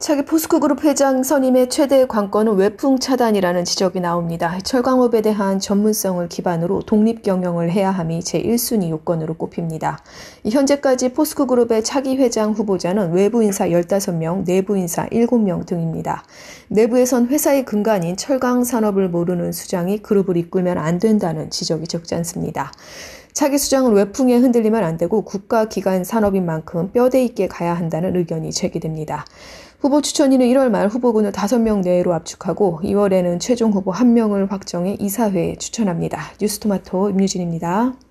차기 포스코 그룹 회장 선임의 최대 관건은 외풍 차단이라는 지적이 나옵니다. 철강업에 대한 전문성을 기반으로 독립 경영을 해야 함이 제1순위 요건으로 꼽힙니다. 현재까지 포스코 그룹의 차기 회장 후보자는 외부 인사 15명, 내부 인사 7명 등입니다. 내부에선 회사의 근간인 철강 산업을 모르는 수장이 그룹을 이끌면 안 된다는 지적이 적지 않습니다. 차기 수장은 외풍에 흔들리면 안 되고 국가기관 산업인 만큼 뼈대 있게 가야 한다는 의견이 제기됩니다. 후보 추천인은 1월 말 후보군을 5명 내외로 압축하고 2월에는 최종 후보 1명을 확정해 이사회에 추천합니다. 뉴스토마토 임유진입니다.